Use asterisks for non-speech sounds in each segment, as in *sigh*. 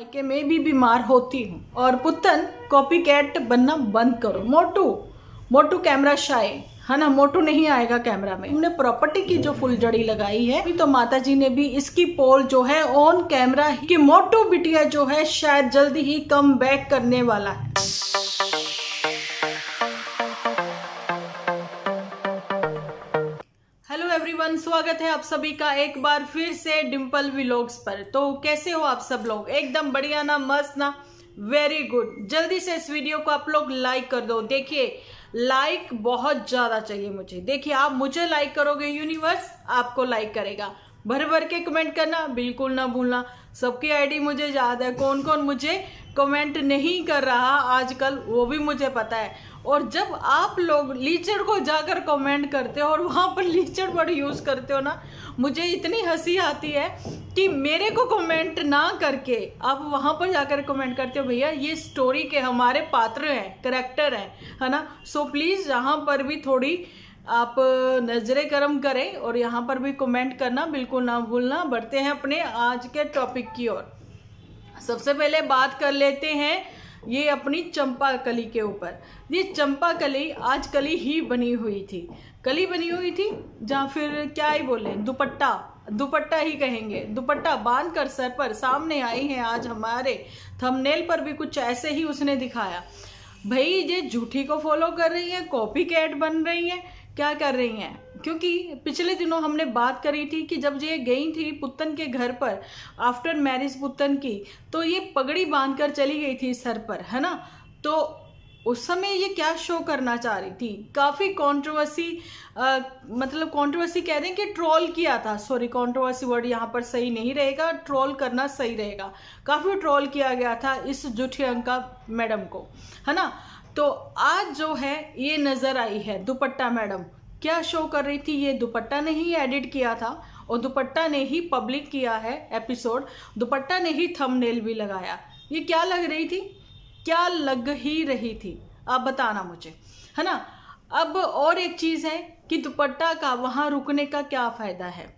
मायके में भी बीमार होती हूँ और पुतन कॉपी कैट बनना बंद करो मोटू मोटू कैमरा शाये है हाँ ना मोटू नहीं आएगा कैमरा में हमने प्रॉपर्टी की जो फुलझड़ी लगाई है अभी तो माता जी ने भी इसकी पोल जो है ऑन कैमरा कि मोटू बिटिया जो है शायद जल्दी ही कम बैक करने वाला है एवरीवन स्वागत है आप सभी का एक बार फिर से डिंपल व्लॉग्स पर तो कैसे हो आप सब लोग एकदम बढ़िया ना मस्त ना वेरी गुड जल्दी से इस वीडियो को आप लोग लाइक कर दो देखिए लाइक बहुत ज़्यादा चाहिए मुझे देखिए आप मुझे लाइक करोगे यूनिवर्स आपको लाइक करेगा भर भर के कमेंट करना बिल्कुल ना भूलना सबकी आईडी मुझे याद है कौन कौन मुझे कमेंट नहीं कर रहा आजकल वो भी मुझे पता है और जब आप लोग लीचड़ को जाकर कमेंट करते हो और वहाँ पर लीचड़ वर्ड यूज़ करते हो ना मुझे इतनी हंसी आती है कि मेरे को कमेंट ना करके आप वहाँ पर जाकर कमेंट करते हो भैया ये स्टोरी के हमारे पात्र हैं करेक्टर हैं है ना सो प्लीज़ यहाँ पर भी थोड़ी आप नजर कर्म करें और यहाँ पर भी कमेंट करना बिल्कुल ना भूलना बढ़ते हैं अपने आज के टॉपिक की ओर सबसे पहले बात कर लेते हैं ये अपनी चंपा कली के ऊपर ये चंपा कली आज कली ही बनी हुई थी कली बनी हुई थी जहाँ फिर क्या ही बोले दुपट्टा दुपट्टा ही कहेंगे दुपट्टा बांध कर सर पर सामने आई है आज हमारे थंबनेल पर भी कुछ ऐसे ही उसने दिखाया भाई ये झूठी को फॉलो कर रही है कॉपी कैट बन रही है क्या कर रही हैं क्योंकि पिछले दिनों हमने बात करी थी कि जब ये गई थी पुतन के घर पर आफ्टर मैरिज पुतन की तो ये पगड़ी बांधकर चली गई थी सर पर है ना तो उस समय ये क्या शो करना चाह रही थी काफ़ी कंट्रोवर्सी मतलब कंट्रोवर्सी कह दें कि ट्रोल किया था सॉरी कंट्रोवर्सी वर्ड यहाँ पर सही नहीं रहेगा ट्रोल करना सही रहेगा काफ़ी ट्रोल किया गया था इस जुठी अंका मैडम को है ना तो आज जो है ये नज़र आई है दुपट्टा मैडम क्या शो कर रही थी ये दुपट्टा ने ही एडिट किया था और दुपट्टा ने ही पब्लिक किया है एपिसोड दुपट्टा ने ही थंबनेल भी लगाया ये क्या लग रही थी क्या लग ही रही थी आप बताना मुझे है ना अब और एक चीज़ है कि दुपट्टा का वहाँ रुकने का क्या फ़ायदा है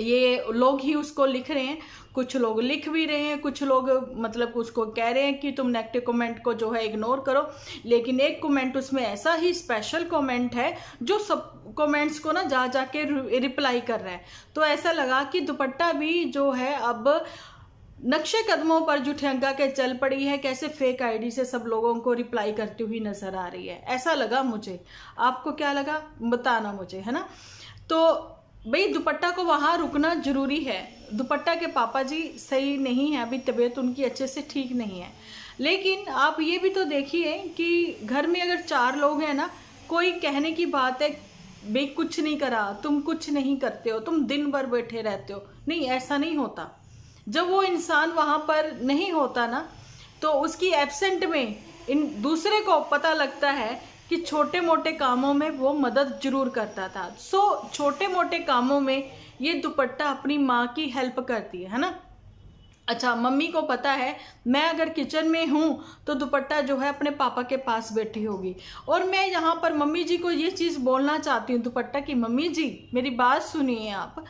ये लोग ही उसको लिख रहे हैं कुछ लोग लिख भी रहे हैं कुछ लोग मतलब उसको कह रहे हैं कि तुम नेगेटिव कमेंट को जो है इग्नोर करो लेकिन एक कमेंट उसमें ऐसा ही स्पेशल कमेंट है जो सब कमेंट्स को ना जा जा के रिप्लाई कर रहा है तो ऐसा लगा कि दुपट्टा भी जो है अब नक्शे कदमों पर जुठियंगा के चल पड़ी है कैसे फेक आईडी से सब लोगों को रिप्लाई करती हुई नजर आ रही है ऐसा लगा मुझे आपको क्या लगा बताना मुझे है ना तो भाई दुपट्टा को वहाँ रुकना ज़रूरी है दुपट्टा के पापा जी सही नहीं है अभी तबीयत उनकी अच्छे से ठीक नहीं है लेकिन आप ये भी तो देखिए कि घर में अगर चार लोग हैं ना कोई कहने की बात है भाई कुछ नहीं करा तुम कुछ नहीं करते हो तुम दिन भर बैठे रहते हो नहीं ऐसा नहीं होता जब वो इंसान वहाँ पर नहीं होता ना तो उसकी एबसेंट में इन दूसरे को पता लगता है कि छोटे मोटे कामों में वो मदद जरूर करता था सो so, छोटे मोटे कामों में ये दुपट्टा अपनी माँ की हेल्प करती है ना अच्छा मम्मी को पता है मैं अगर किचन में हूँ तो दुपट्टा जो है अपने पापा के पास बैठी होगी और मैं यहाँ पर मम्मी जी को ये चीज़ बोलना चाहती हूँ दुपट्टा की मम्मी जी मेरी बात सुनिए आप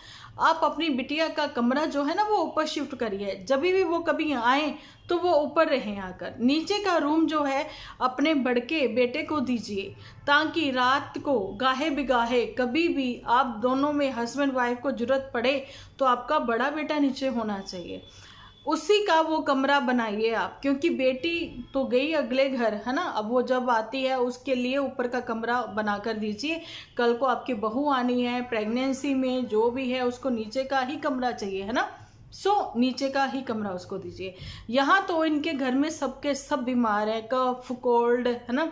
आप अपनी बिटिया का कमरा जो है ना वो ऊपर शिफ्ट करिए जब भी वो कभी आए तो वो ऊपर रहें आकर नीचे का रूम जो है अपने बड़के बेटे को दीजिए ताकि रात को गाहे बिगाहे कभी भी आप दोनों में हस्बैंड वाइफ को ज़रूरत पड़े तो आपका बड़ा बेटा नीचे होना चाहिए उसी का वो कमरा बनाइए आप क्योंकि बेटी तो गई अगले घर है ना अब वो जब आती है उसके लिए ऊपर का कमरा बना कर दीजिए कल को आपकी बहू आनी है प्रेगनेंसी में जो भी है उसको नीचे का ही कमरा चाहिए है ना सो so, नीचे का ही कमरा उसको दीजिए यहाँ तो इनके घर में सबके सब बीमार है कफ कोल्ड है ना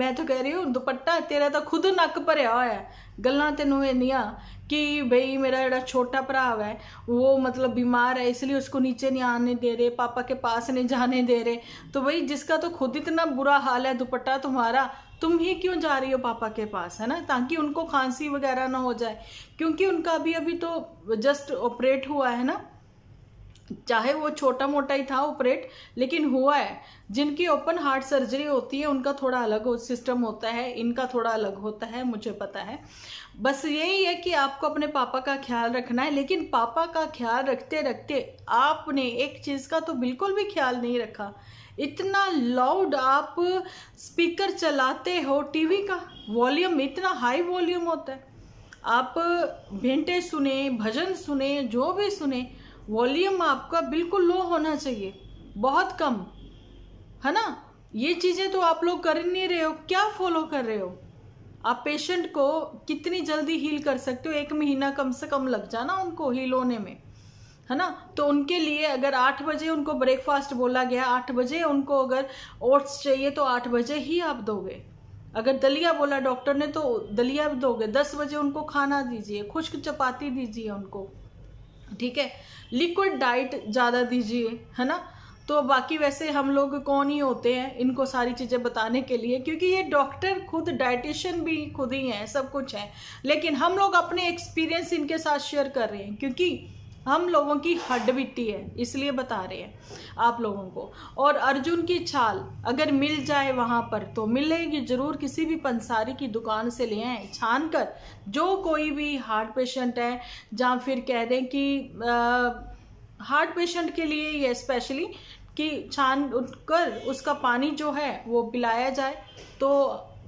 मैं तो कह रही हूँ दुपट्टा तेरा तो खुद नक भरया होया गल्ला तेन एनिया कि भाई मेरा जरा छोटा भरा है वो मतलब बीमार है इसलिए उसको नीचे नहीं आने दे रहे पापा के पास नहीं जाने दे रहे तो भाई जिसका तो खुद इतना बुरा हाल है दुपट्टा तुम्हारा तुम ही क्यों जा रही हो पापा के पास है ना ताकि उनको खांसी वगैरह ना हो जाए क्योंकि उनका अभी अभी तो जस्ट ऑपरेट हुआ है ना चाहे वो छोटा मोटा ही था ऑपरेट लेकिन हुआ है जिनकी ओपन हार्ट सर्जरी होती है उनका थोड़ा अलग हो, सिस्टम होता है इनका थोड़ा अलग होता है मुझे पता है बस यही है कि आपको अपने पापा का ख्याल रखना है लेकिन पापा का ख्याल रखते रखते आपने एक चीज़ का तो बिल्कुल भी ख्याल नहीं रखा इतना लाउड आप स्पीकर चलाते हो टीवी का वॉल्यूम इतना हाई वॉल्यूम होता है आप भेंटे सुने भजन सुने जो भी सुने वॉल्यूम आपका बिल्कुल लो होना चाहिए बहुत कम है ना ये चीज़ें तो आप लोग कर नहीं रहे हो क्या फॉलो कर रहे हो आप पेशेंट को कितनी जल्दी हील कर सकते हो एक महीना कम से कम लग जाना उनको हील होने में है ना तो उनके लिए अगर आठ बजे उनको ब्रेकफास्ट बोला गया आठ बजे उनको अगर ओट्स चाहिए तो आठ बजे ही आप दोगे अगर दलिया बोला डॉक्टर ने तो दलिया भी दोगे दस बजे उनको खाना दीजिए खुश्क चपाती दीजिए उनको ठीक है लिक्विड डाइट ज़्यादा दीजिए है ना तो बाकी वैसे हम लोग कौन ही होते हैं इनको सारी चीज़ें बताने के लिए क्योंकि ये डॉक्टर खुद डाइटिशियन भी खुद ही हैं सब कुछ हैं लेकिन हम लोग अपने एक्सपीरियंस इनके साथ शेयर कर रहे हैं क्योंकि हम लोगों की हड्ड बिट्टी है इसलिए बता रहे हैं आप लोगों को और अर्जुन की छाल अगर मिल जाए वहाँ पर तो मिलेगी जरूर किसी भी पंसारी की दुकान से ले आए छान कर जो कोई भी हार्ट पेशेंट है जहाँ फिर कह दें कि आ, हार्ट पेशेंट के लिए ये स्पेशली कि छान कर उसका पानी जो है वो पिलाया जाए तो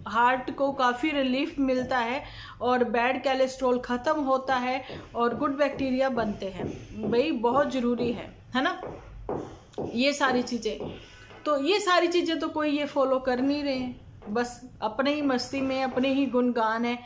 हार्ट को काफ़ी रिलीफ मिलता है और बैड कैलेस्ट्रोल ख़त्म होता है और गुड बैक्टीरिया बनते हैं भाई बहुत ज़रूरी है है ना ये सारी चीज़ें तो ये सारी चीज़ें तो कोई ये फॉलो कर नहीं रहे हैं बस अपने ही मस्ती में अपने ही गुणगान है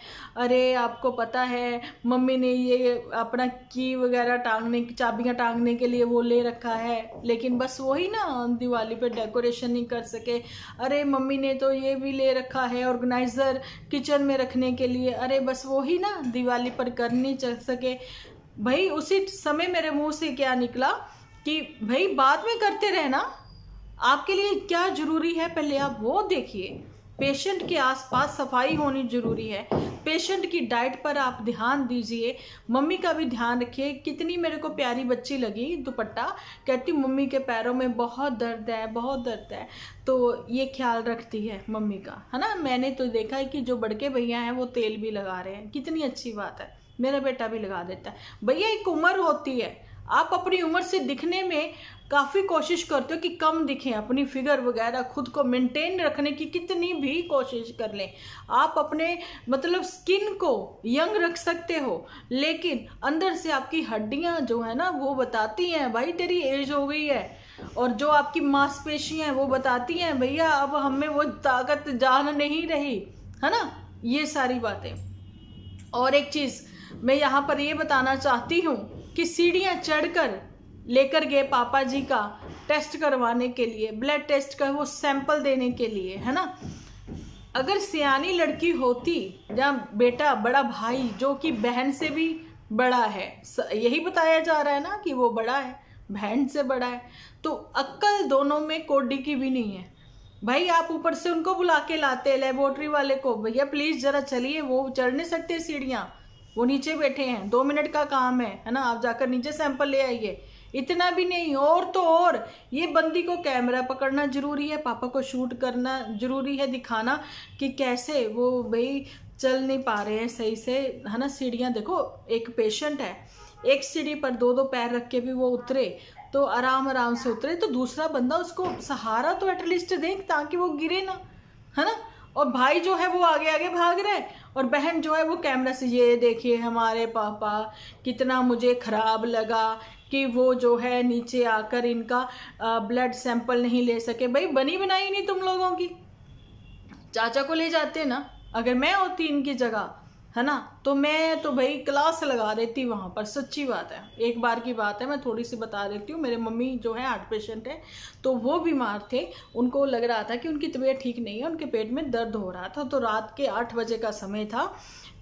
अरे आपको पता है मम्मी ने ये अपना की वगैरह टांगने की चाबियाँ टांगने के लिए वो ले रखा है लेकिन बस वही ना दिवाली पे डेकोरेशन नहीं कर सके अरे मम्मी ने तो ये भी ले रखा है ऑर्गेनाइज़र किचन में रखने के लिए अरे बस वही ना दिवाली पर कर नहीं चल सके भाई उसी समय मेरे मुँह से क्या निकला कि भाई बाद में करते रहना आपके लिए क्या ज़रूरी है पहले आप वो देखिए पेशेंट के आसपास सफाई होनी ज़रूरी है पेशेंट की डाइट पर आप ध्यान दीजिए मम्मी का भी ध्यान रखिए कितनी मेरे को प्यारी बच्ची लगी दुपट्टा कहती मम्मी के पैरों में बहुत दर्द है बहुत दर्द है तो ये ख्याल रखती है मम्मी का है ना मैंने तो देखा है कि जो बड़के भैया हैं वो तेल भी लगा रहे हैं कितनी अच्छी बात है मेरा बेटा भी लगा देता है भैया एक उम्र होती है आप अपनी उम्र से दिखने में काफ़ी कोशिश करते हो कि कम दिखें अपनी फिगर वगैरह खुद को मेंटेन रखने की कितनी भी कोशिश कर लें आप अपने मतलब स्किन को यंग रख सकते हो लेकिन अंदर से आपकी हड्डियां जो है ना वो बताती हैं भाई तेरी एज हो गई है और जो आपकी मांसपेशियां हैं वो बताती हैं भैया अब हमें वो ताकत जान नहीं रही है ना ये सारी बातें और एक चीज़ मैं यहाँ पर ये बताना चाहती हूँ कि सीढ़ियाँ चढ़कर लेकर गए पापा जी का टेस्ट करवाने के लिए ब्लड टेस्ट का वो सैंपल देने के लिए है ना अगर सियानी लड़की होती या बेटा बड़ा भाई जो कि बहन से भी बड़ा है यही बताया जा रहा है ना कि वो बड़ा है बहन से बड़ा है तो अक्ल दोनों में कोडी की भी नहीं है भाई आप ऊपर से उनको बुला के लाते लेबोरेटरी वाले को भैया प्लीज़ ज़रा चलिए वो चढ़ नहीं सकते सीढ़ियाँ वो नीचे बैठे हैं दो मिनट का काम है है ना आप जाकर नीचे सैंपल ले आइए इतना भी नहीं और तो और ये बंदी को कैमरा पकड़ना ज़रूरी है पापा को शूट करना ज़रूरी है दिखाना कि कैसे वो भाई चल नहीं पा रहे हैं सही से है ना सीढ़ियाँ देखो एक पेशेंट है एक सीढ़ी पर दो दो पैर रख के भी वो उतरे तो आराम आराम से उतरे तो दूसरा बंदा उसको सहारा तो एटलीस्ट दें ताकि वो गिरे ना है ना और भाई जो है वो आगे आगे भाग रहे और बहन जो है वो कैमरा से ये देखिए हमारे पापा कितना मुझे ख़राब लगा कि वो जो है नीचे आकर इनका ब्लड सैंपल नहीं ले सके भाई बनी बनाई नहीं तुम लोगों की चाचा को ले जाते ना अगर मैं होती इनकी जगह है ना तो मैं तो भाई क्लास लगा देती वहाँ पर सच्ची बात है एक बार की बात है मैं थोड़ी सी बता देती हूँ मेरे मम्मी जो है हार्ट पेशेंट है तो वो बीमार थे उनको लग रहा था कि उनकी तबीयत ठीक नहीं है उनके पेट में दर्द हो रहा था तो रात के आठ बजे का समय था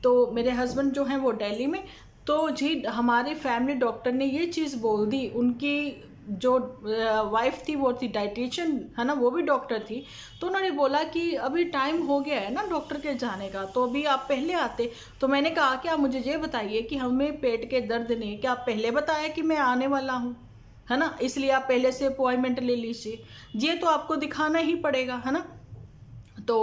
तो मेरे हस्बैंड जो हैं वो डेली में तो जी हमारे फैमिली डॉक्टर ने ये चीज़ बोल दी उनकी जो वाइफ थी वो थी डाइटिशियन है ना वो भी डॉक्टर थी तो उन्होंने बोला कि अभी टाइम हो गया है ना डॉक्टर के जाने का तो अभी आप पहले आते तो मैंने कहा कि आप मुझे ये बताइए कि हमें पेट के दर्द नहीं क्या आप पहले बताया कि मैं आने वाला हूँ है ना इसलिए आप पहले से अपॉइंटमेंट ले लीजिए ये तो आपको दिखाना ही पड़ेगा है ना तो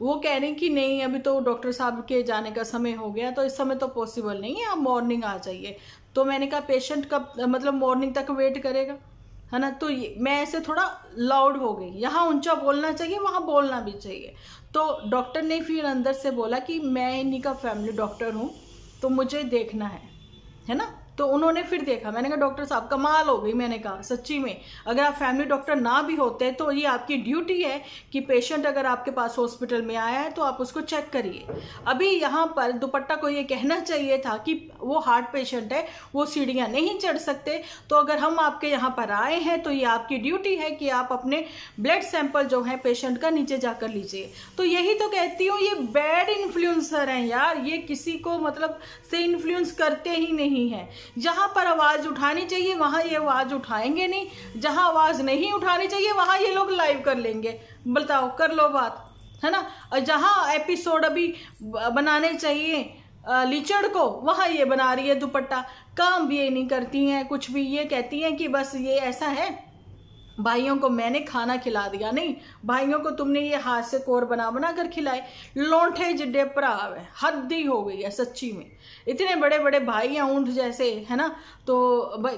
वो कह रहे हैं कि नहीं अभी तो डॉक्टर साहब के जाने का समय हो गया तो इस समय तो पॉसिबल नहीं है आप मॉर्निंग आ जाइए तो मैंने कहा पेशेंट कब मतलब मॉर्निंग तक वेट करेगा है ना तो मैं ऐसे थोड़ा लाउड हो गई यहाँ ऊंचा बोलना चाहिए वहाँ बोलना भी चाहिए तो डॉक्टर ने फिर अंदर से बोला कि मैं इन्हीं का फैमिली डॉक्टर हूँ तो मुझे देखना है है ना तो उन्होंने फिर देखा मैंने कहा डॉक्टर साहब कमाल हो गई मैंने कहा सच्ची में अगर आप फैमिली डॉक्टर ना भी होते तो ये आपकी ड्यूटी है कि पेशेंट अगर आपके पास हॉस्पिटल में आया है तो आप उसको चेक करिए अभी यहाँ पर दुपट्टा को ये कहना चाहिए था कि वो हार्ट पेशेंट है वो सीढ़ियाँ नहीं चढ़ सकते तो अगर हम आपके यहाँ पर आए हैं तो ये आपकी ड्यूटी है कि आप अपने ब्लड सैंपल जो है पेशेंट का नीचे जाकर लीजिए तो यही तो कहती हूँ ये बैड इन्फ्लुएंसर हैं यार ये किसी को मतलब से इन्फ्लुएंस करते ही नहीं हैं जहाँ पर आवाज़ उठानी चाहिए वहाँ ये आवाज़ उठाएंगे नहीं जहाँ आवाज़ नहीं उठानी चाहिए वहाँ ये लोग लाइव कर लेंगे बताओ कर लो बात है ना और जहाँ एपिसोड अभी बनाने चाहिए लीचड़ को वहाँ ये बना रही है दुपट्टा काम भी ये नहीं करती हैं कुछ भी ये कहती हैं कि बस ये ऐसा है भाइयों को मैंने खाना खिला दिया नहीं भाइयों को तुमने ये हाथ से कोर बना बना कर खिलाए लौंठे जिड्डे पर है हद ही हो गई है सच्ची में इतने बड़े बड़े भाई हैं ऊँट जैसे है ना तो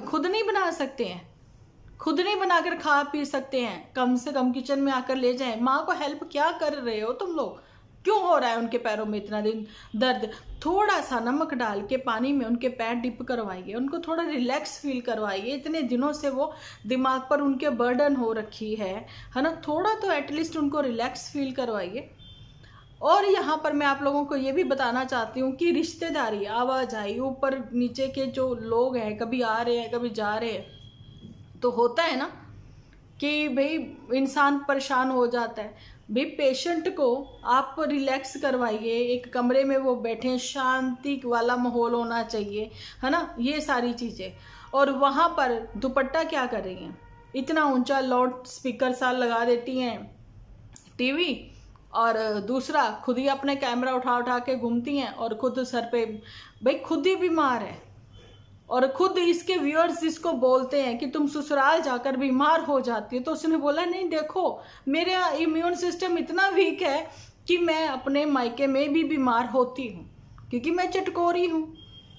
खुद नहीं बना सकते हैं खुद नहीं बनाकर खा पी सकते हैं कम से कम किचन में आकर ले जाएं माँ को हेल्प क्या कर रहे हो तुम लोग क्यों हो रहा है उनके पैरों में इतना दिन दर्द थोड़ा सा नमक डाल के पानी में उनके पैर डिप करवाइए उनको थोड़ा रिलैक्स फील करवाइए इतने दिनों से वो दिमाग पर उनके बर्डन हो रखी है है ना थोड़ा तो एटलीस्ट उनको रिलैक्स फील करवाइए और यहाँ पर मैं आप लोगों को ये भी बताना चाहती हूँ कि रिश्तेदारी आवाजाही ऊपर नीचे के जो लोग हैं कभी आ रहे हैं कभी जा रहे हैं तो होता है ना कि भाई इंसान परेशान हो जाता है भी पेशेंट को आप रिलैक्स करवाइए एक कमरे में वो बैठें शांति वाला माहौल होना चाहिए है ना ये सारी चीज़ें और वहाँ पर दुपट्टा क्या कर रही हैं इतना ऊंचा लाउड स्पीकर सा लगा देती हैं टीवी और दूसरा खुद ही अपने कैमरा उठा उठा के घूमती हैं और खुद सर पे भाई खुद ही बीमार है और खुद इसके व्यूअर्स जिसको बोलते हैं कि तुम ससुराल जाकर बीमार हो जाती हो तो उसने बोला नहीं देखो मेरा इम्यून सिस्टम इतना वीक है कि मैं अपने मायके में भी बीमार होती हूँ क्योंकि मैं चटकोरी हूँ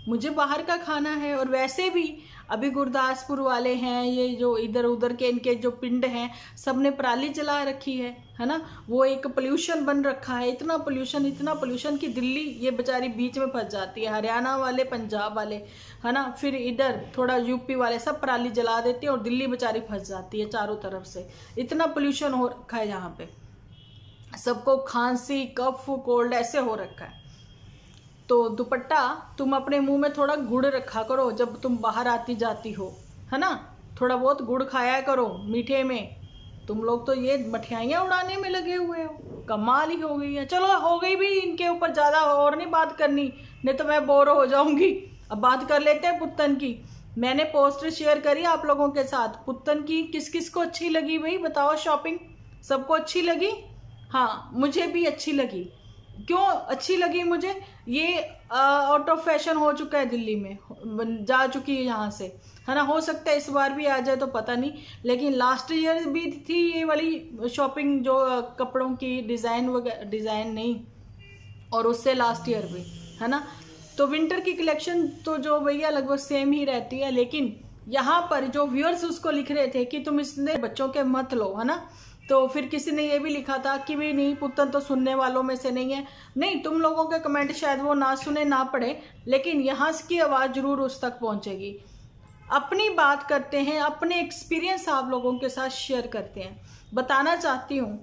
मुझे बाहर का खाना है और वैसे भी अभी गुरदासपुर वाले हैं ये जो इधर उधर के इनके जो पिंड हैं सब ने पराली जला रखी है है ना वो एक पोल्यूशन बन रखा है इतना पोल्यूशन इतना पोल्यूशन कि दिल्ली ये बेचारी बीच में फंस जाती है हरियाणा वाले पंजाब वाले है ना फिर इधर थोड़ा यूपी वाले सब पराली जला देते हैं और दिल्ली बेचारी फंस जाती है चारों तरफ से इतना पोल्यूशन हो रखा है यहाँ पे सबको खांसी कफ कोल्ड ऐसे हो रखा है तो दुपट्टा तुम अपने मुंह में थोड़ा गुड़ रखा करो जब तुम बाहर आती जाती हो है ना थोड़ा बहुत गुड़ खाया करो मीठे में तुम लोग तो ये मठियाइयाँ उड़ाने में लगे हुए हो कमाल ही हो गई है चलो हो गई भी इनके ऊपर ज़्यादा और नहीं बात करनी नहीं तो मैं बोर हो जाऊँगी अब बात कर लेते हैं पुतन की मैंने पोस्टर शेयर करी आप लोगों के साथ पुतन की किस किस को अच्छी लगी भाई बताओ शॉपिंग सबको अच्छी लगी हाँ मुझे भी अच्छी लगी क्यों अच्छी लगी मुझे ये आउट ऑफ फैशन हो चुका है दिल्ली में जा चुकी है यहाँ से है ना हो सकता है इस बार भी आ जाए तो पता नहीं लेकिन लास्ट ईयर भी थी ये वाली शॉपिंग जो कपड़ों की डिज़ाइन वगैरह डिज़ाइन नहीं और उससे लास्ट ईयर भी है ना तो विंटर की कलेक्शन तो जो भैया लगभग सेम ही रहती है लेकिन यहाँ पर जो व्यूअर्स उसको लिख रहे थे कि तुम इसने बच्चों के मत लो है ना तो फिर किसी ने ये भी लिखा था कि भी नहीं पुतन तो सुनने वालों में से नहीं है नहीं तुम लोगों के कमेंट शायद वो ना सुने ना पढ़े लेकिन यहाँ की आवाज़ ज़रूर उस तक पहुँचेगी अपनी बात करते हैं अपने एक्सपीरियंस आप लोगों के साथ शेयर करते हैं बताना चाहती हूँ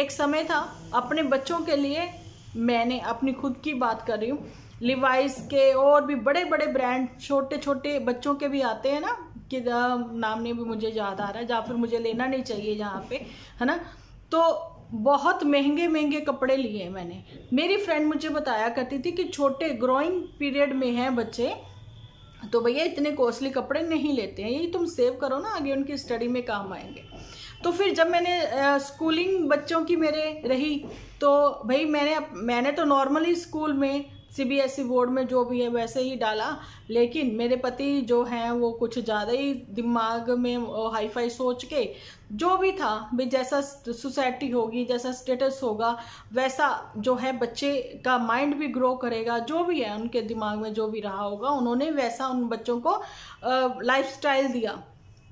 एक समय था अपने बच्चों के लिए मैंने अपनी खुद की बात कर रही हूँ लिवाइस के और भी बड़े बड़े ब्रांड छोटे छोटे बच्चों के भी आते हैं ना के नाम नहीं भी मुझे याद आ रहा है फिर मुझे लेना नहीं चाहिए यहाँ पे है ना तो बहुत महंगे महंगे कपड़े लिए मैंने मेरी फ्रेंड मुझे बताया करती थी कि छोटे ग्रोइंग पीरियड में हैं बच्चे तो भैया इतने कॉस्टली कपड़े नहीं लेते हैं ये तुम सेव करो ना आगे उनकी स्टडी में काम आएंगे तो फिर जब मैंने स्कूलिंग बच्चों की मेरे रही तो भाई मैंने मैंने तो नॉर्मली स्कूल में सीबीएसई बोर्ड e में जो भी है वैसे ही डाला लेकिन मेरे पति जो हैं वो कुछ ज़्यादा ही दिमाग में हाई फाई सोच के जो भी था भी जैसा सोसाइटी होगी जैसा स्टेटस होगा वैसा जो है बच्चे का माइंड भी ग्रो करेगा जो भी है उनके दिमाग में जो भी रहा होगा उन्होंने वैसा उन बच्चों को स्टाइल दिया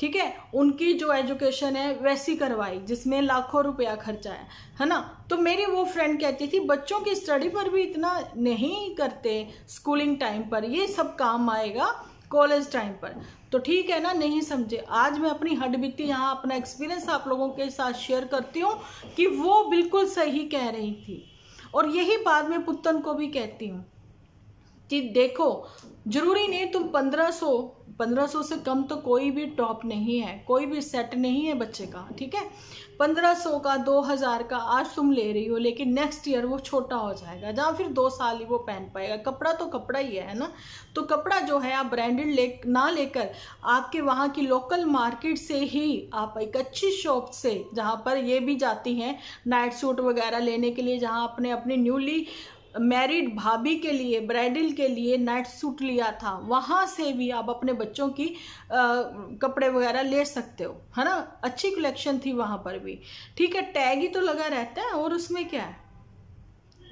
ठीक है उनकी जो एजुकेशन है वैसी करवाई जिसमें लाखों रुपया खर्चा है है ना तो मेरी वो फ्रेंड कहती थी बच्चों की स्टडी पर भी इतना नहीं करते स्कूलिंग टाइम पर ये सब काम आएगा कॉलेज टाइम पर तो ठीक है ना नहीं समझे आज मैं अपनी हड बीती यहाँ अपना एक्सपीरियंस आप लोगों के साथ शेयर करती हूँ कि वो बिल्कुल सही कह रही थी और यही बात मैं पुतन को भी कहती हूँ कि देखो जरूरी नहीं तुम पंद्रह सौ 1500 से कम तो कोई भी टॉप नहीं है कोई भी सेट नहीं है बच्चे का ठीक है 1500 का 2000 का आज तुम ले रही हो लेकिन नेक्स्ट ईयर वो छोटा हो जाएगा जहाँ फिर दो साल ही वो पहन पाएगा कपड़ा तो कपड़ा ही है ना तो कपड़ा जो है आप ब्रांडेड ले ना लेकर आपके वहाँ की लोकल मार्केट से ही आप एक अच्छी शॉप से जहाँ पर ये भी जाती हैं नाइट सूट वगैरह लेने के लिए जहाँ अपने अपने न्यूली मैरिड भाभी के लिए ब्राइडल के लिए नाइट सूट लिया था वहाँ से भी आप अपने बच्चों की आ, कपड़े वगैरह ले सकते हो है ना अच्छी कलेक्शन थी वहाँ पर भी ठीक है टैग ही तो लगा रहता है और उसमें क्या है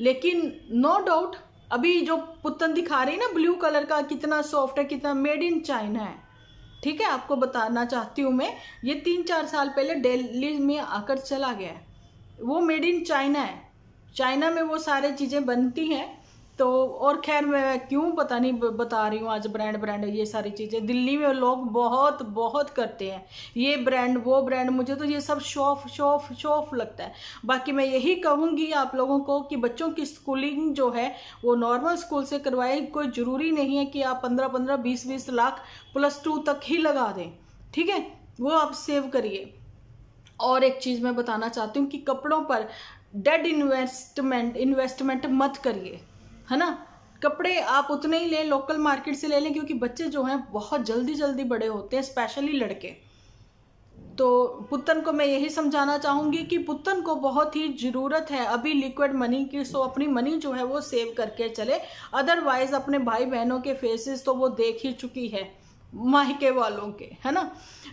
लेकिन नो no डाउट अभी जो पुतन दिखा रही ना ब्लू कलर का कितना सॉफ्ट है कितना मेड इन चाइना है ठीक है आपको बताना चाहती हूँ मैं ये तीन चार साल पहले डेली में आकर चला गया है वो मेड इन चाइना है चाइना में वो सारे चीज़ें बनती हैं तो और खैर मैं क्यों पता नहीं बता रही हूँ आज ब्रांड ब्रांड ये सारी चीज़ें दिल्ली में लोग बहुत बहुत करते हैं ये ब्रांड वो ब्रांड मुझे तो ये सब शौफ शौफ शौफ लगता है बाकी मैं यही कहूँगी आप लोगों को कि बच्चों की स्कूलिंग जो है वो नॉर्मल स्कूल से करवाए कोई ज़रूरी नहीं है कि आप पंद्रह पंद्रह बीस बीस लाख प्लस टू तक ही लगा दें ठीक है वो आप सेव करिए और एक चीज़ मैं बताना चाहती हूँ कि कपड़ों पर डेड इन्वेस्टमेंट इन्वेस्टमेंट मत करिए है ना कपड़े आप उतने ही लें लोकल मार्केट से ले लें क्योंकि बच्चे जो हैं बहुत जल्दी जल्दी बड़े होते हैं स्पेशली लड़के तो पुतन को मैं यही समझाना चाहूँगी कि पुतन को बहुत ही ज़रूरत है अभी लिक्विड मनी की सो अपनी मनी जो है वो सेव करके चले अदरवाइज़ अपने भाई बहनों के फेसेस तो वो देख ही चुकी है मायके वालों के है ना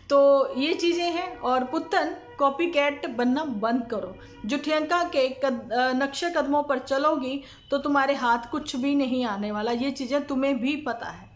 तो ये चीज़ें हैं और पुतन कॉपी कैट बनना बंद करो जुठियंका के कद, नक्शे कदमों पर चलोगी तो तुम्हारे हाथ कुछ भी नहीं आने वाला ये चीज़ें तुम्हें भी पता है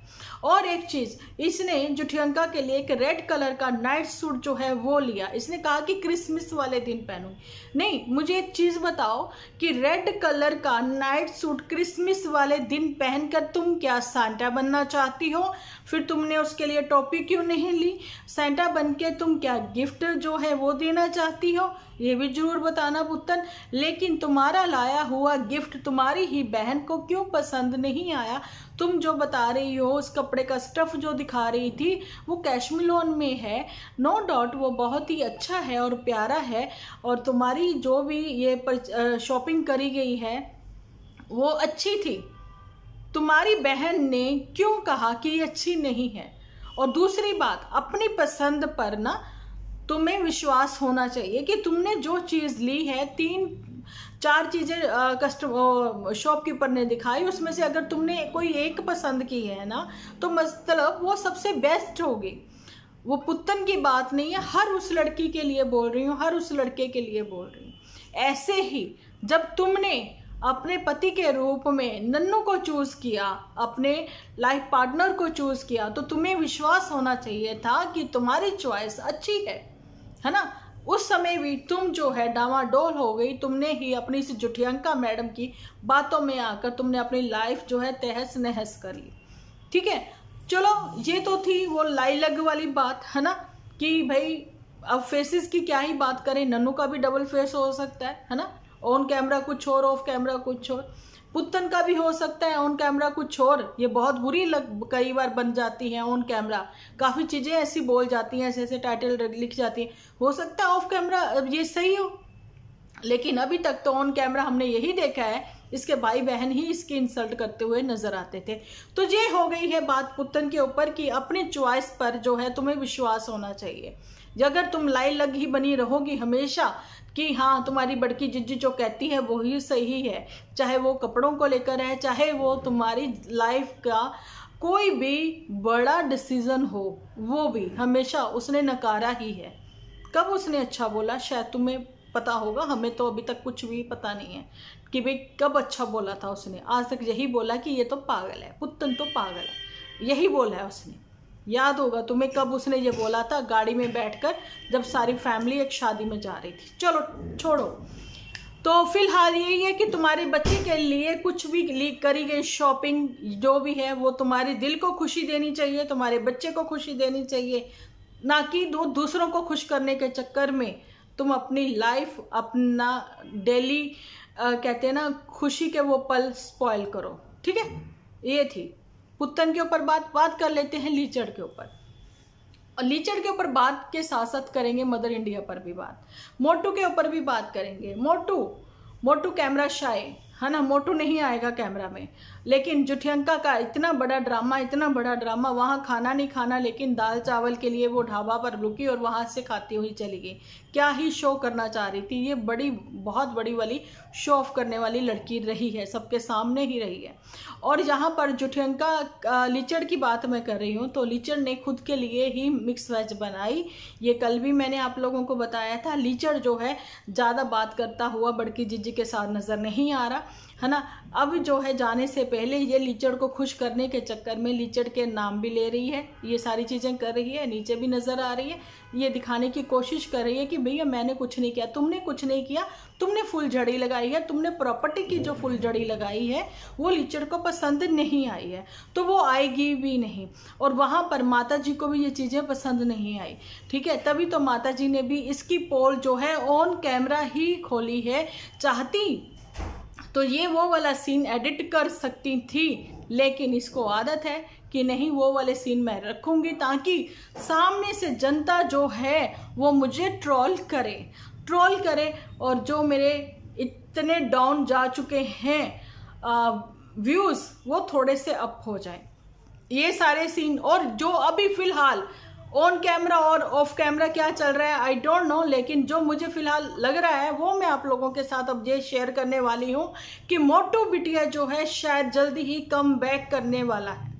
और एक चीज़ इसने ठियंका के लिए एक रेड कलर का नाइट सूट जो है वो लिया इसने कहा कि क्रिसमस वाले दिन पहनूंगी नहीं मुझे एक चीज़ बताओ कि रेड कलर का नाइट सूट क्रिसमस वाले दिन पहनकर तुम क्या सांता बनना चाहती हो फिर तुमने उसके लिए टॉपी क्यों नहीं ली सेंटा बन के तुम क्या गिफ्ट जो है वो देना चाहती हो ये भी जरूर बताना पुतन लेकिन तुम्हारा लाया हुआ गिफ्ट तुम्हारी ही बहन को क्यों पसंद नहीं आया तुम जो बता रही हो उस कपड़े का स्टफ़ जो दिखा रही थी वो कैशमिलोन में है नो डाउट वो बहुत ही अच्छा है और प्यारा है और तुम्हारी जो भी ये शॉपिंग करी गई है वो अच्छी थी तुम्हारी बहन ने क्यों कहा कि ये अच्छी नहीं है और दूसरी बात अपनी पसंद पर ना तुम्हें विश्वास होना चाहिए कि तुमने जो चीज़ ली है तीन चार चीज़ें कस्टम शॉपकीपर ने दिखाई उसमें से अगर तुमने कोई एक पसंद की है ना तो मतलब वो सबसे बेस्ट होगी वो पुतन की बात नहीं है हर उस लड़की के लिए बोल रही हूँ हर उस लड़के के लिए बोल रही हूँ ऐसे ही जब तुमने अपने पति के रूप में नन्नू को चूज़ किया अपने लाइफ पार्टनर को चूज़ किया तो तुम्हें विश्वास होना चाहिए था कि तुम्हारी चॉइस अच्छी है है ना उस समय भी तुम जो है डावाडोल हो गई तुमने ही अपनी इस जुठियंका मैडम की बातों में आकर तुमने अपनी लाइफ जो है तहस नहस कर ली ठीक है चलो ये तो थी वो लाई लग वाली बात है ना कि भाई अब फेसेस की क्या ही बात करें नन्नू का भी डबल फेस हो सकता है है ना ऑन कैमरा कुछ और ऑफ कैमरा कुछ और पुतन का भी हो सकता है ऑन कैमरा कुछ और ये बहुत बुरी लग कई बार बन जाती है ऑन कैमरा काफ़ी चीज़ें ऐसी बोल जाती हैं ऐसे ऐसे टाइटल लिख जाती हैं हो सकता है ऑफ कैमरा ये सही हो लेकिन अभी तक तो ऑन कैमरा हमने यही देखा है इसके भाई बहन ही इसकी इंसल्ट करते हुए नजर आते थे तो ये हो गई है बात पुतन के ऊपर कि अपने च्वाइस पर जो है तुम्हें विश्वास होना चाहिए अगर तुम लाई लग ही बनी रहोगी हमेशा कि हाँ तुम्हारी बड़की जिज्जू जो कहती है वही सही है चाहे वो कपड़ों को लेकर है चाहे वो तुम्हारी लाइफ का कोई भी बड़ा डिसीज़न हो वो भी हमेशा उसने नकारा ही है कब उसने अच्छा बोला शायद तुम्हें पता होगा हमें तो अभी तक कुछ भी पता नहीं है कि भाई कब अच्छा बोला था उसने आज तक यही बोला कि ये तो पागल है पुतन तो पागल है यही बोला है उसने याद होगा तुम्हें कब उसने ये बोला था गाड़ी में बैठकर जब सारी फैमिली एक शादी में जा रही थी चलो छोड़ो तो फिलहाल यही है कि तुम्हारे बच्चे के लिए कुछ भी लीक करी गई शॉपिंग जो भी है वो तुम्हारे दिल को खुशी देनी चाहिए तुम्हारे बच्चे को खुशी देनी चाहिए ना कि दो दूसरों को खुश करने के चक्कर में तुम अपनी लाइफ अपना डेली कहते हैं ना खुशी के वो पल स्पॉयल करो ठीक है ये थी पुत्तन के ऊपर बात बात कर लेते हैं लीचड़ के ऊपर और लीचड़ के ऊपर बात के साथ साथ करेंगे मदर इंडिया पर भी बात मोटू के ऊपर भी बात करेंगे मोटू मोटू कैमरा शाय है ना मोटू नहीं आएगा कैमरा में लेकिन जुठियंका का इतना बड़ा ड्रामा इतना बड़ा ड्रामा वहाँ खाना नहीं खाना लेकिन दाल चावल के लिए वो ढाबा पर रुकी और वहाँ से खाती हुई चली गई क्या ही शो करना चाह रही थी ये बड़ी बहुत बड़ी वाली शो ऑफ करने वाली लड़की रही है सबके सामने ही रही है और यहाँ पर जुठियंका लिचड़ की बात मैं कर रही हूँ तो लिचड़ ने खुद के लिए ही मिक्स वेज बनाई ये कल भी मैंने आप लोगों को बताया था लिचड़ जो है ज़्यादा बात करता हुआ बड़की जीजी के साथ नज़र नहीं आ रहा है ना अब जो है जाने से पहले ये लीचड़ को खुश करने के चक्कर में लीचड़ के नाम भी ले रही है ये सारी चीज़ें कर रही है नीचे भी नज़र आ रही है ये दिखाने की कोशिश कर रही है कि भैया मैंने कुछ नहीं किया तुमने कुछ नहीं किया तुमने फुल झड़ी लगाई है तुमने प्रॉपर्टी की जो फुल लगाई है वो लीचड़ को पसंद नहीं आई है तो वो आएगी भी नहीं और वहाँ पर माता जी को भी ये चीज़ें पसंद नहीं आई ठीक है तभी तो माता जी ने भी इसकी पोल जो है ऑन कैमरा ही खोली है चाहती तो ये वो वाला सीन एडिट कर सकती थी लेकिन इसको आदत है कि नहीं वो वाले सीन मैं रखूँगी ताकि सामने से जनता जो है वो मुझे ट्रोल करे ट्रोल करे और जो मेरे इतने डाउन जा चुके हैं व्यूज़ वो थोड़े से अप हो जाए ये सारे सीन और जो अभी फ़िलहाल ऑन कैमरा और ऑफ कैमरा क्या चल रहा है आई डोंट नो लेकिन जो मुझे फिलहाल लग रहा है वो मैं आप लोगों के साथ अब ये शेयर करने वाली हूँ कि मोटो बिटिया जो है शायद जल्दी ही कम बैक करने वाला है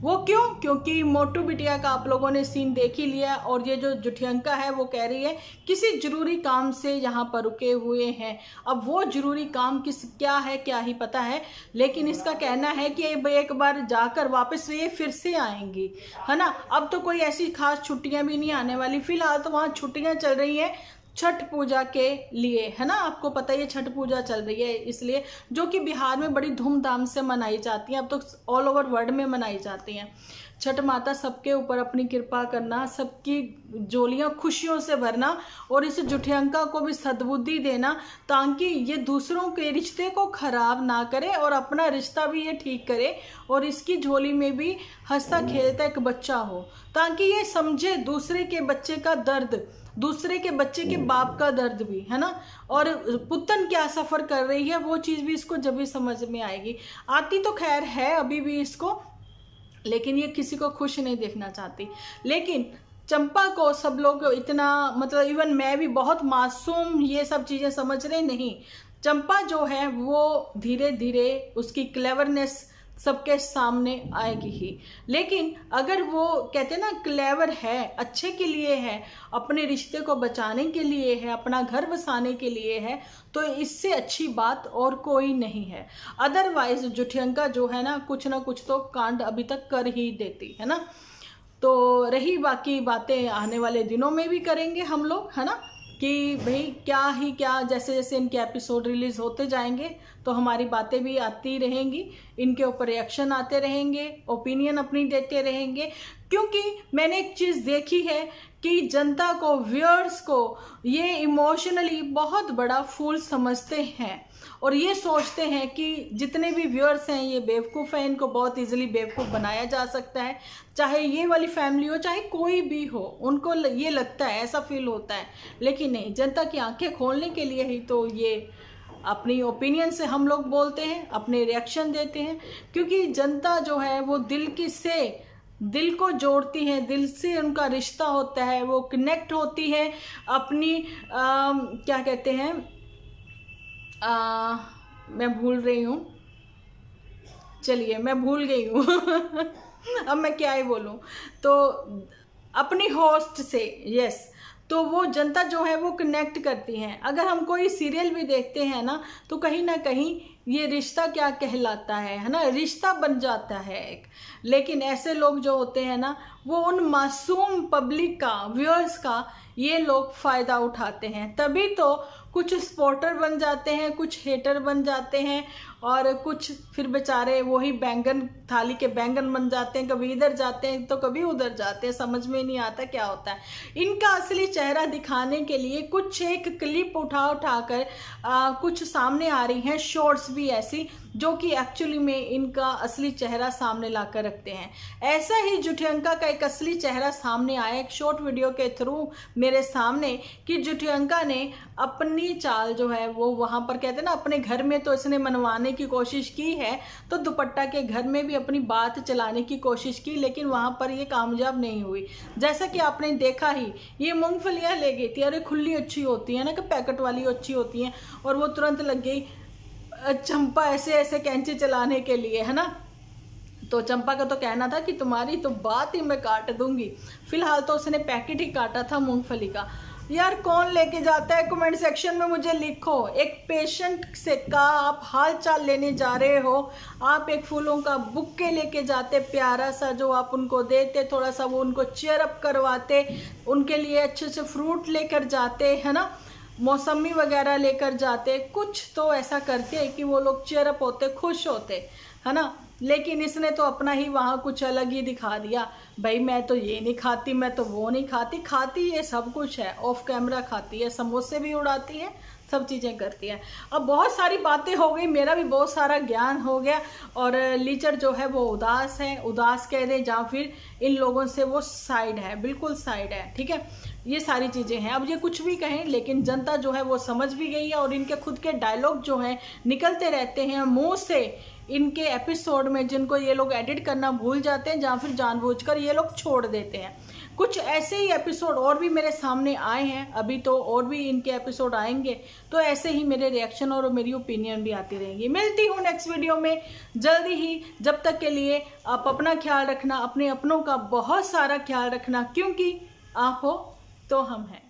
वो क्यों क्योंकि मोटू बिटिया का आप लोगों ने सीन देख ही लिया और ये जो जुठियंका है वो कह रही है किसी जरूरी काम से यहाँ पर रुके हुए हैं अब वो जरूरी काम किस क्या है क्या ही पता है लेकिन इसका कहना है कि एक बार जाकर वापस ये फिर से आएंगी है ना अब तो कोई ऐसी खास छुट्टियाँ भी नहीं आने वाली फिलहाल तो वहाँ छुट्टियाँ चल रही हैं छठ पूजा के लिए है ना आपको पता ही है छठ पूजा चल रही है इसलिए जो कि बिहार में बड़ी धूमधाम से मनाई जाती है अब तो ऑल ओवर वर्ल्ड में मनाई जाती हैं छठ माता सबके ऊपर अपनी कृपा करना सबकी जोलियां खुशियों से भरना और इस जुठियंका को भी सद्बुद्धि देना ताकि ये दूसरों के रिश्ते को ख़राब ना करे और अपना रिश्ता भी ये ठीक करे और इसकी झोली में भी हंसता खेलता एक बच्चा हो ताकि ये समझे दूसरे के बच्चे का दर्द दूसरे के बच्चे के हम्म। बाप का दर्द भी है ना और पुतन क्या सफ़र कर रही है वो चीज़ भी इसको जब भी समझ में आएगी आती तो खैर है अभी भी इसको लेकिन ये किसी को खुश नहीं देखना चाहती लेकिन चंपा को सब लोग इतना मतलब इवन मैं भी बहुत मासूम ये सब चीज़ें समझ रहे नहीं चंपा जो है वो धीरे धीरे उसकी क्लेवरनेस सबके सामने आएगी ही लेकिन अगर वो कहते ना क्लेवर है अच्छे के लिए है अपने रिश्ते को बचाने के लिए है अपना घर बसाने के लिए है तो इससे अच्छी बात और कोई नहीं है अदरवाइज जुठियंका जो है ना कुछ ना कुछ तो कांड अभी तक कर ही देती है ना तो रही बाकी बातें आने वाले दिनों में भी करेंगे हम लोग है ना कि भाई क्या ही क्या जैसे जैसे इनके एपिसोड रिलीज़ होते जाएंगे तो हमारी बातें भी आती रहेंगी इनके ऊपर रिएक्शन आते रहेंगे ओपिनियन अपनी देते रहेंगे क्योंकि मैंने एक चीज़ देखी है कि जनता को व्यूअर्स को ये इमोशनली बहुत बड़ा फूल समझते हैं और ये सोचते हैं कि जितने भी व्यूअर्स हैं ये बेवकूफ़ हैं इनको बहुत इजीली बेवकूफ़ बनाया जा सकता है चाहे ये वाली फैमिली हो चाहे कोई भी हो उनको ये लगता है ऐसा फील होता है लेकिन नहीं जनता की आंखें खोलने के लिए ही तो ये अपनी ओपिनियन से हम लोग बोलते हैं अपने रिएक्शन देते हैं क्योंकि जनता जो है वो दिल की से दिल को जोड़ती है दिल से उनका रिश्ता होता है वो कनेक्ट होती है अपनी आ, क्या कहते हैं मैं भूल रही हूँ चलिए मैं भूल गई हूँ *laughs* अब मैं क्या ही बोलूँ तो अपनी होस्ट से यस तो वो जनता जो है वो कनेक्ट करती हैं अगर हम कोई सीरियल भी देखते हैं ना तो कहीं ना कहीं ये रिश्ता क्या कहलाता है है ना रिश्ता बन जाता है एक लेकिन ऐसे लोग जो होते हैं ना वो उन मासूम पब्लिक का व्यूअर्स का ये लोग फ़ायदा उठाते हैं तभी तो कुछ स्पोर्टर बन जाते हैं कुछ हेटर बन जाते हैं और कुछ फिर बेचारे वही बैंगन थाली के बैंगन बन जाते हैं कभी इधर जाते हैं तो कभी उधर जाते हैं समझ में नहीं आता क्या होता है इनका असली चेहरा दिखाने के लिए कुछ एक क्लिप उठा उठा कर आ, कुछ सामने आ रही हैं शॉर्ट्स भी ऐसी जो कि एक्चुअली में इनका असली चेहरा सामने ला कर रखते हैं ऐसा ही जुठियंका का एक असली चेहरा सामने आया एक शॉर्ट वीडियो के थ्रू मेरे सामने कि जुठियंका ने अपनी अपनी चाल जो है वो वहाँ पर कहते हैं ना अपने घर में तो इसने मनवाने की कोशिश की है तो दुपट्टा के घर में भी अपनी बात चलाने की कोशिश की लेकिन वहाँ पर ये कामयाब नहीं हुई जैसा कि आपने देखा ही ये मूँगफलियाँ ले गई थी अरे खुली अच्छी होती है ना कि पैकेट वाली अच्छी होती हैं और वो तुरंत लग गई चंपा ऐसे ऐसे कैंची चलाने के लिए है ना तो चंपा का तो कहना था कि तुम्हारी तो बात ही मैं काट दूंगी फिलहाल तो उसने पैकेट ही काटा था मूंगफली का यार कौन लेके जाता है कमेंट सेक्शन में मुझे लिखो एक पेशेंट से का आप हाल चाल लेने जा रहे हो आप एक फूलों का बुक के लेके जाते प्यारा सा जो आप उनको देते थोड़ा सा वो उनको चेयर अप करवाते उनके लिए अच्छे से फ्रूट लेकर जाते है ना मौसमी वगैरह लेकर जाते कुछ तो ऐसा करते कि वो लोग चेयरअप होते खुश होते है ना लेकिन इसने तो अपना ही वहाँ कुछ अलग ही दिखा दिया भाई मैं तो ये नहीं खाती मैं तो वो नहीं खाती खाती ये सब कुछ है ऑफ कैमरा खाती है समोसे भी उड़ाती है सब चीज़ें करती है अब बहुत सारी बातें हो गई मेरा भी बहुत सारा ज्ञान हो गया और लीचर जो है वो उदास है उदास कह दें या फिर इन लोगों से वो साइड है बिल्कुल साइड है ठीक है ये सारी चीज़ें हैं अब ये कुछ भी कहें लेकिन जनता जो है वो समझ भी गई है और इनके खुद के डायलॉग जो हैं निकलते रहते हैं मुँह से इनके एपिसोड में जिनको ये लोग एडिट करना भूल जाते हैं या फिर जानबूझकर ये लोग छोड़ देते हैं कुछ ऐसे ही एपिसोड और भी मेरे सामने आए हैं अभी तो और भी इनके एपिसोड आएंगे तो ऐसे ही मेरे रिएक्शन और मेरी ओपिनियन भी आती रहेंगी मिलती हूँ नेक्स्ट वीडियो में जल्दी ही जब तक के लिए आप अपना ख्याल रखना अपने अपनों का बहुत सारा ख्याल रखना क्योंकि आप हो तो हम हैं